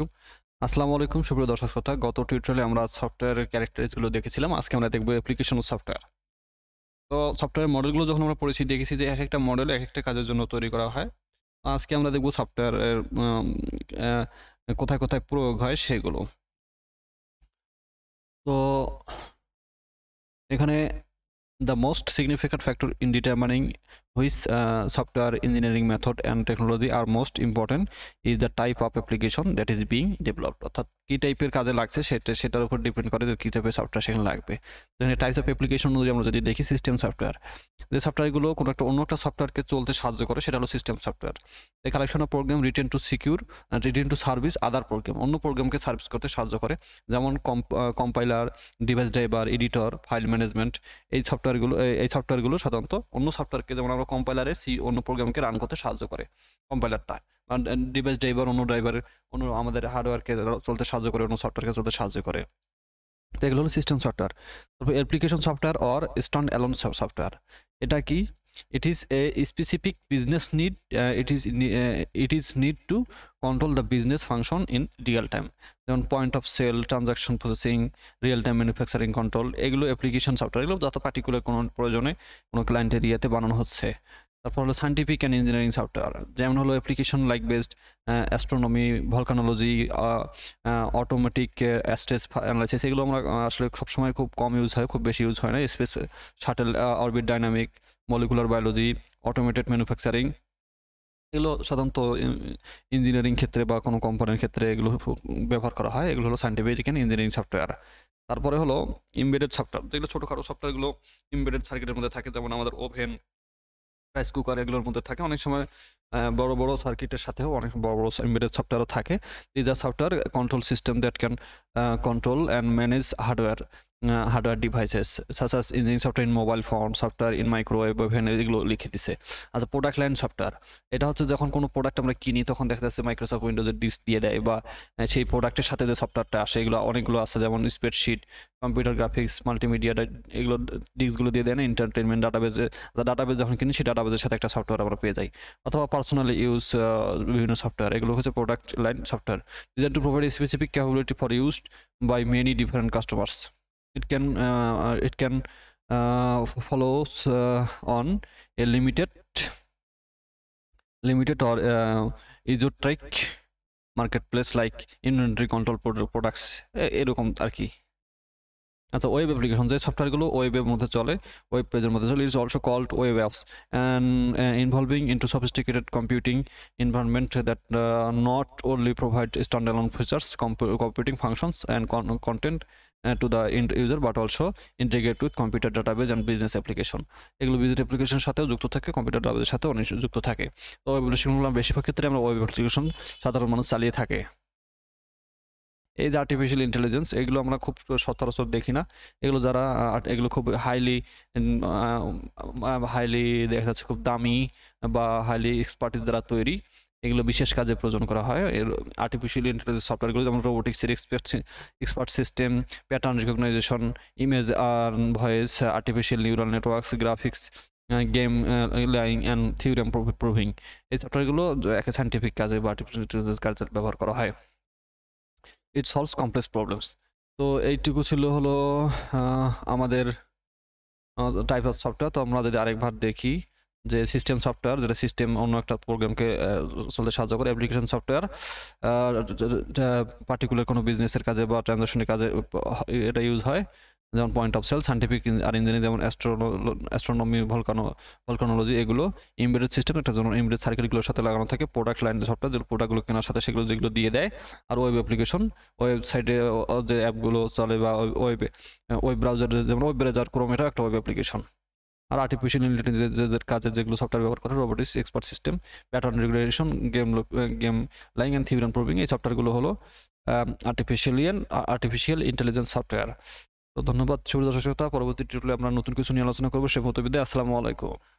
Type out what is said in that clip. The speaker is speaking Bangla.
আলাইকুম আসসালামু আলাইকুম সুপ্রিয় দর্শক শ্রোতা গত টিউটোরিয়ালে আমরা সফটওয়্যারের ক্যারেক্টারিজগুলো দেখেছিলাম আজকে আমরা দেখব অ্যাপ্লিকেশন সফটওয়্যার তো সফটওয়্যার মডেলগুলো যখন আমরা পড়েছি দেখেছি যে এক একটা মডেল এক একটা কাজের জন্য তৈরি করা হয় আজকে আমরা দেখব সফটওয়্যারের কোথায় কোথায় প্রয়োগ হয় সেগুলো তো এখানে the most significant factor in determining which uh, software engineering method and technology are most important is the type of application that is being developed অর্থাৎ কি টাইপের কাজে লাগছে সেটা সেটার উপর ডিপেন্ড করে যে কী টাইপের সফটওয়্যার সেখানে লাগবে যেখানে টাইপস অফ অ্যাপ্লিকেশন অনুযায়ী আমরা যদি দেখি সিস্টেম সফটওয়্যার যে সফটওয়্যারগুলো কোনো একটা অন্য একটা সফটওয়্যারকে চলতে সাহায্য করে সেটা হলো সিস্টেম সফটওয়্যার এই collection of program written to secure written to service other program অন্য প্রোগ্রামকে সার্ভিস করতে সাহায্য করে যেমন compiler device driver editor file management এই সফটওয়্যারগুলো এই সফটওয়্যারগুলো সাধারণত অন্য সফটওয়্যারকে যেমন আমরা কম্পাইলারে সি অন্য প্রোগ্রামকে রান করতে সাহায্য করে কম্পাইলারটা ডিভাইস ড্রাইভার অন্য ড্রাইভারের অন্য আমাদের হার্ডওয়্যারকে চলতে সাহায্য করে অন্য সফটওয়্যারকে চলতে সাহায্য করে তো এগুলো হলো সিস্টেম সফটওয়্যার তারপর application software or stand alone software এটা কি it is a specific business need uh, it is uh, it is need to control the business function in real time যেমন point of sale transaction processing real time manufacturing control এগুলো অ্যাপ্লিকেশন সফটওয়্যার এগুলো যত পার্টিকুলার কোনো প্রয়োজনে কোনো ক্লায়েন্টের ইয়েতে বানানো হচ্ছে তারপর হলো সায়েন্টিফিক অ্যান্ড ইঞ্জিনিয়ারিং সফটওয়্যার যেমন হলো application like based astronomy volcanology automatic stress analysis এগুলো আমরা uh, আসলে সবসময় খুব কম ইউজ হয় খুব বেশি ইউজ হয় না space shuttle orbit dynamic molecular biology automated manufacturing এগুলো সাধারণত ইঞ্জিনিয়ারিং ক্ষেত্রে বা কোনো কোম্পানির ক্ষেত্রে এগুলো ব্যবহার করা হয় এগুলো হলো সায়েন্টিফিক অ্যান্ড ইঞ্জিনিয়ারিং সফটওয়্যার তারপরে হলো ইমবেডেড সফটওয়্যার যেগুলো ছোটোখাটো সফটওয়্যারগুলো ইমবেডেড সার্কিটের মধ্যে থাকে যেমন আমাদের ওভেন রাইস কুকার এগুলোর মধ্যে থাকে অনেক সময় বড় বড় সার্কিটের সাথেও অনেক বড় বড় ইমবেডেড সফটওয়্যারও থাকে these are software control system that can control and manage hardware hardware devices সাসাস engineering software in mobile phone software in microwave oven এগুলো লিখে দিছে আচ্ছা প্রোডাক্ট লাইন সফটওয়্যার এটা হচ্ছে যখন কোনো প্রোডাক্ট আমরা কিনি তখন দেখা যাচ্ছে মাইক্রোসফট উইন্ডোজের ডিস্ক দিয়ে দেয় বা সেই প্রোডাক্টের সাথে যে সফটওয়্যারটা আসে এগুলো অনেকগুলো আছে যেমন স্প্রেডশিট কম্পিউটার গ্রাফিক্স মাল্টিমিডিয়া এগুলো ডিস্কগুলো দিয়ে দেয় না এন্টারটেনমেন্ট ডাটাবেজে ডাটাবেজ যখন কিনি সেই ডাটাবেজের সাথে একটা সফটওয়্যার আমরা পেয়ে যাই অথবা পার্সোনাল ইউজ বিভিন্ন সফটওয়্যার এগুলো হচ্ছে product line software design to provide specific capability for used by many different customers it can uh, it can uh, follows uh, on a limited limited or uh, esoteric marketplace like inventory control products এরকম আর কি আচ্ছা ওয়েব অ্যাপ্লিকেশন যে সফটওয়্যারগুলো ওয়েবের মধ্যে চলে ওয়েব পেজের মধ্যে চলে is also called web apps and involving into sophisticated computing environment that not only provide stand alone features computing functions and content to uh, to the end user but also integrate with computer database and business application এগুলো বিজনেস অ্যাপ্লিকেশন সাথেও যুক্ত থাকে কম্পিউটার ডাটাবেজের সাথে অনেক যুক্ত থাকে তো ওয়েব অ্যাপ্লিকেশনগুলো বেশিরভাগ ক্ষেত্রে আমরা ওয়েব অ্যাপ্লিকেশন সাধারণ মানুষ চালিয়ে থাকে এই যে আর্টিফিশিয়াল ইন্টেলিজেন্স এগুলো আমরা খুব সচরাচর দেখি না এগুলো যারা এগুলো খুব হাইলি হাইলি দেখা যাচ্ছে খুব দামি বা হাইলি এক্সপার্টিস দ্বারা তৈরি এগুলো বিশেষ কাজে প্রয়োজন করা হয় এর আর্টিফিশিয়াল ইন্টেলিজেন্স সফটওয়্যারগুলো যেমন রোবোটিক্সের expert expert system pattern recognition image আর voice artificial neural networks graphics game playing and theorem proving এই সফটওয়্যারগুলো একে সাইন্টিফিক কাজে বা আর্টিফিশিয়াল ইন্টেলিজেন্স কাজে ব্যবহার করা হয় ইট সলভস কমপ্লেক্স প্রবলেমস তো এইটুকু ছিল হলো আমাদের টাইপ অফ সফটওয়্যার তো আমরা যদি আরেকবার দেখি যে সিস্টেম সফটওয়্যার যেটা সিস্টেম অন্য একটা প্রোগ্রামকে চলতে সাহায্য করে অ্যাপ্লিকেশন সফটওয়্যার পার্টিকুলার কোনো বিজনেসের কাজে বা ট্রানজাকশনের কাজে এটা ইউজ হয় যেমন পয়েন্ট অফ সেল সাইন্টিফিক আর ইঞ্জিনিয়ারিং যেমন অ্যাস্ট্রোনমি ভলকানো ভলকানোলজি এগুলো ইমব্রেড সিস্টেম একটা যেমন এমবেডেড সার্কিটগুলোর সাথে লাগানো থাকে প্রোডাক্ট লাইন সফটওয়্যার যেগুলো প্রোডাক্টগুলো কেনার সাথে সেগুলো যেগুলো দিয়ে দেয় আর ওয়েব অ্যাপ্লিকেশন ওয়েবসাইটে যে অ্যাপগুলো চলে বা ওয়েব ওয়েব ব্রাউজার যেমন ওয়েব ব্রাউজার ক্রোম এটা একটা ওয়েব অ্যাপ্লিকেশন আর আর্টিফিশিয়াল ইন্টেলিজেন্সের কাজে যেগুলো সফটওয়্যার ব্যবহার করে robotics expert system pattern regulation game game playing and theory proving এই সফটওয়্যারগুলো হলো আর্টিফিশিয়াল আর্টিফিশিয়াল ইন্টেলিজেন্স সফটওয়্যার তো ধন্যবাদ সুবিধা পরবর্তী টিউটোরিয়ালে আমরা নতুন কিছু নিয়ে আলোচনা করবো সে প্রতিবিদে আসসালামু আলাইকুম